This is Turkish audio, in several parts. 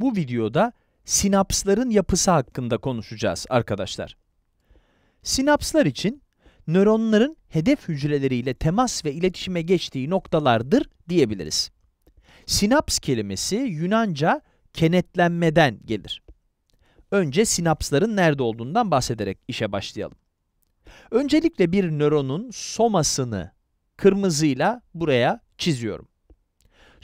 Bu videoda sinapsların yapısı hakkında konuşacağız arkadaşlar. Sinapslar için nöronların hedef hücreleriyle temas ve iletişime geçtiği noktalardır diyebiliriz. Sinaps kelimesi Yunanca kenetlenmeden gelir. Önce sinapsların nerede olduğundan bahsederek işe başlayalım. Öncelikle bir nöronun somasını kırmızıyla buraya çiziyorum.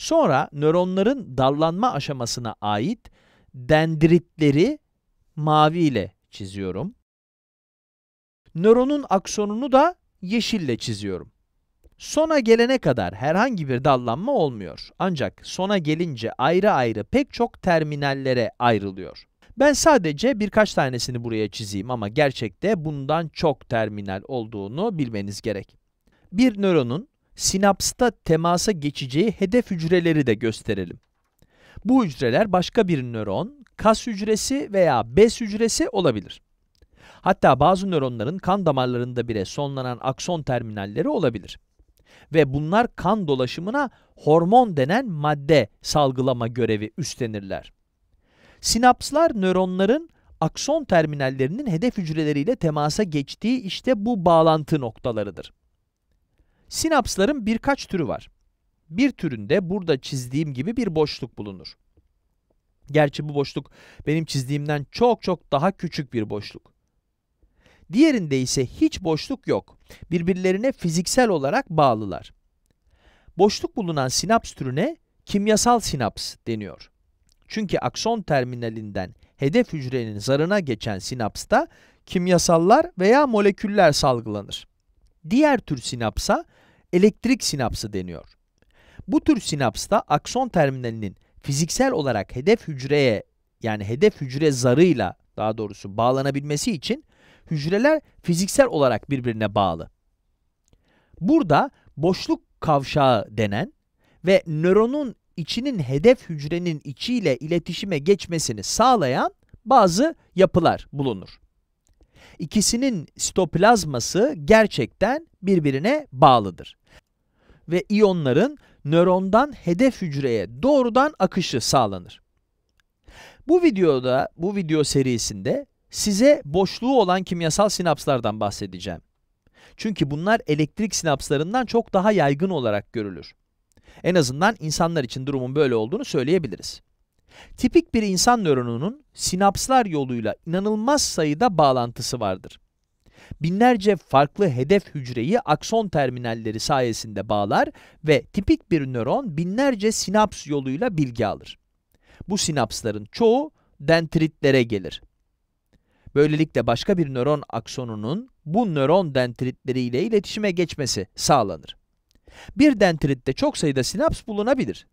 Sonra nöronların dallanma aşamasına ait dendritleri maviyle çiziyorum. Nöronun aksonunu da yeşille çiziyorum. Sona gelene kadar herhangi bir dallanma olmuyor. Ancak sona gelince ayrı ayrı pek çok terminallere ayrılıyor. Ben sadece birkaç tanesini buraya çizeyim ama gerçekte bundan çok terminal olduğunu bilmeniz gerek. Bir nöronun sinapsta temasa geçeceği hedef hücreleri de gösterelim. Bu hücreler başka bir nöron, kas hücresi veya bez hücresi olabilir. Hatta bazı nöronların kan damarlarında bile sonlanan akson terminalleri olabilir. Ve bunlar kan dolaşımına hormon denen madde salgılama görevi üstlenirler. Sinapslar nöronların akson terminallerinin hedef hücreleriyle temasa geçtiği işte bu bağlantı noktalarıdır. Sinapsların birkaç türü var. Bir türünde burada çizdiğim gibi bir boşluk bulunur. Gerçi bu boşluk benim çizdiğimden çok çok daha küçük bir boşluk. Diğerinde ise hiç boşluk yok. Birbirlerine fiziksel olarak bağlılar. Boşluk bulunan sinaps türüne kimyasal sinaps deniyor. Çünkü akson terminalinden hedef hücrenin zarına geçen sinapsta kimyasallar veya moleküller salgılanır. Diğer tür sinapsa elektrik sinapsı deniyor. Bu tür sinapsta akson terminalinin fiziksel olarak hedef hücreye yani hedef hücre zarıyla daha doğrusu bağlanabilmesi için hücreler fiziksel olarak birbirine bağlı. Burada boşluk kavşağı denen ve nöronun içinin hedef hücrenin içiyle iletişime geçmesini sağlayan bazı yapılar bulunur. İkisinin sitoplazması gerçekten birbirine bağlıdır. Ve iyonların nörondan hedef hücreye doğrudan akışı sağlanır. Bu videoda, bu video serisinde size boşluğu olan kimyasal sinapslardan bahsedeceğim. Çünkü bunlar elektrik sinapslarından çok daha yaygın olarak görülür. En azından insanlar için durumun böyle olduğunu söyleyebiliriz. Tipik bir insan nöronunun sinapslar yoluyla inanılmaz sayıda bağlantısı vardır. Binlerce farklı hedef hücreyi akson terminalleri sayesinde bağlar ve tipik bir nöron binlerce sinaps yoluyla bilgi alır. Bu sinapsların çoğu dendritlere gelir. Böylelikle başka bir nöron aksonunun bu nöron dendritleri ile iletişime geçmesi sağlanır. Bir dendritte çok sayıda sinaps bulunabilir.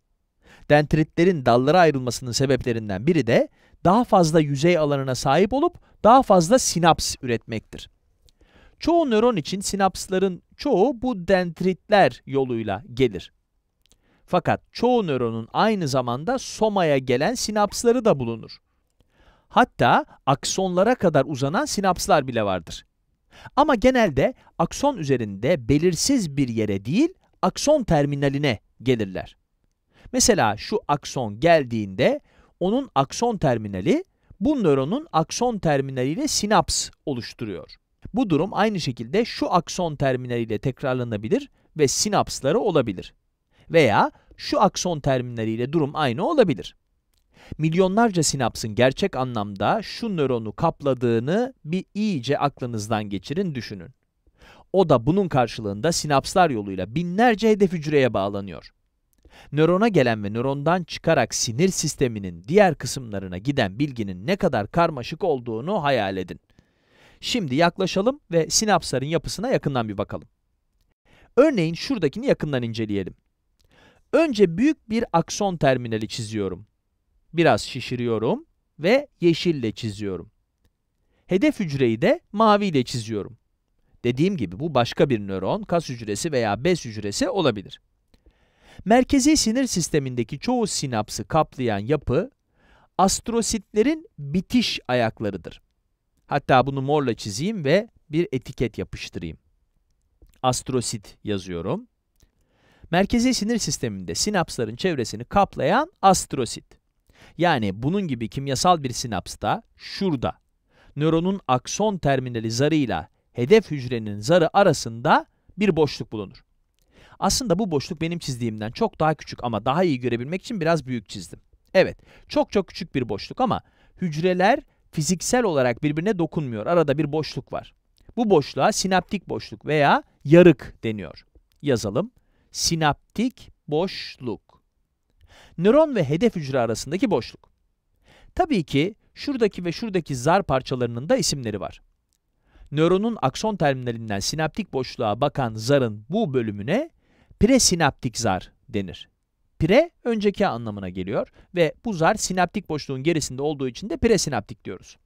Dendritlerin dallara ayrılmasının sebeplerinden biri de daha fazla yüzey alanına sahip olup daha fazla sinaps üretmektir. Çoğu nöron için sinapsların çoğu bu dendritler yoluyla gelir. Fakat çoğu nöronun aynı zamanda somaya gelen sinapsları da bulunur. Hatta aksonlara kadar uzanan sinapslar bile vardır. Ama genelde akson üzerinde belirsiz bir yere değil, akson terminaline gelirler. Mesela şu akson geldiğinde onun akson terminali bu nöronun akson terminaliyle sinaps oluşturuyor. Bu durum aynı şekilde şu akson terminaliyle tekrarlanabilir ve sinapsları olabilir. Veya şu akson terminaliyle durum aynı olabilir. Milyonlarca sinapsın gerçek anlamda şu nöronu kapladığını bir iyice aklınızdan geçirin düşünün. O da bunun karşılığında sinapslar yoluyla binlerce hedef hücreye bağlanıyor. Nörona gelen ve nörondan çıkarak sinir sisteminin diğer kısımlarına giden bilginin ne kadar karmaşık olduğunu hayal edin. Şimdi yaklaşalım ve sinapsların yapısına yakından bir bakalım. Örneğin şuradakini yakından inceleyelim. Önce büyük bir akson terminali çiziyorum. Biraz şişiriyorum ve yeşille çiziyorum. Hedef hücreyi de maviyle çiziyorum. Dediğim gibi bu başka bir nöron, kas hücresi veya bez hücresi olabilir. Merkezi sinir sistemindeki çoğu sinapsı kaplayan yapı astrositlerin bitiş ayaklarıdır. Hatta bunu morla çizeyim ve bir etiket yapıştırayım. Astrosit yazıyorum. Merkezi sinir sisteminde sinapsların çevresini kaplayan astrosit. Yani bunun gibi kimyasal bir sinapsta şurada nöronun akson terminali zarıyla hedef hücrenin zarı arasında bir boşluk bulunur. Aslında bu boşluk benim çizdiğimden çok daha küçük ama daha iyi görebilmek için biraz büyük çizdim. Evet, çok çok küçük bir boşluk ama hücreler fiziksel olarak birbirine dokunmuyor. Arada bir boşluk var. Bu boşluğa sinaptik boşluk veya yarık deniyor. Yazalım. Sinaptik boşluk. Nöron ve hedef hücre arasındaki boşluk. Tabii ki şuradaki ve şuradaki zar parçalarının da isimleri var. Nöronun akson terminalinden sinaptik boşluğa bakan zarın bu bölümüne presinaptik zar denir. Pre önceki anlamına geliyor ve bu zar sinaptik boşluğun gerisinde olduğu için de presinaptik diyoruz.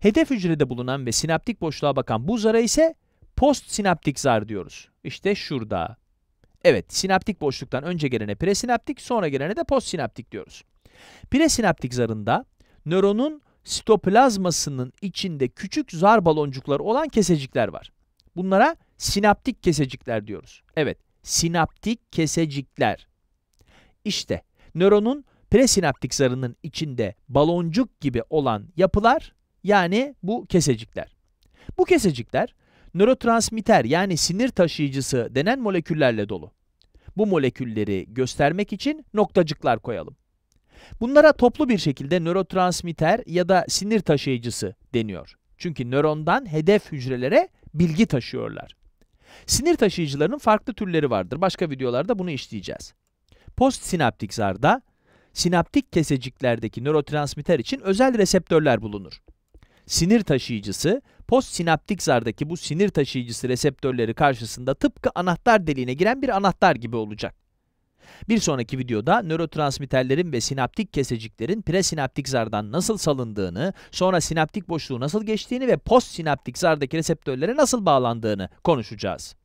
Hedef hücrede bulunan ve sinaptik boşluğa bakan bu zara ise postsinaptik zar diyoruz. İşte şurada. Evet, sinaptik boşluktan önce gelene presinaptik, sonra gelene de postsinaptik diyoruz. Presinaptik zarında nöronun sitoplazmasının içinde küçük zar baloncukları olan kesecikler var. Bunlara sinaptik kesecikler diyoruz. Evet, sinaptik kesecikler. İşte nöronun presinaptik zarının içinde baloncuk gibi olan yapılar yani bu kesecikler. Bu kesecikler nörotransmitter yani sinir taşıyıcısı denen moleküllerle dolu. Bu molekülleri göstermek için noktacıklar koyalım. Bunlara toplu bir şekilde nörotransmitter ya da sinir taşıyıcısı deniyor. Çünkü nörondan hedef hücrelere bilgi taşıyorlar. Sinir taşıyıcılarının farklı türleri vardır. Başka videolarda bunu işleyeceğiz. Postsinaptik zarda, sinaptik keseciklerdeki nörotransmitter için özel reseptörler bulunur. Sinir taşıyıcısı, postsinaptik zardaki bu sinir taşıyıcısı reseptörleri karşısında tıpkı anahtar deliğine giren bir anahtar gibi olacak. Bir sonraki videoda nörotransmitterlerin ve sinaptik keseciklerin presinaptik zardan nasıl salındığını, sonra sinaptik boşluğu nasıl geçtiğini ve postsinaptik zardaki reseptörlere nasıl bağlandığını konuşacağız.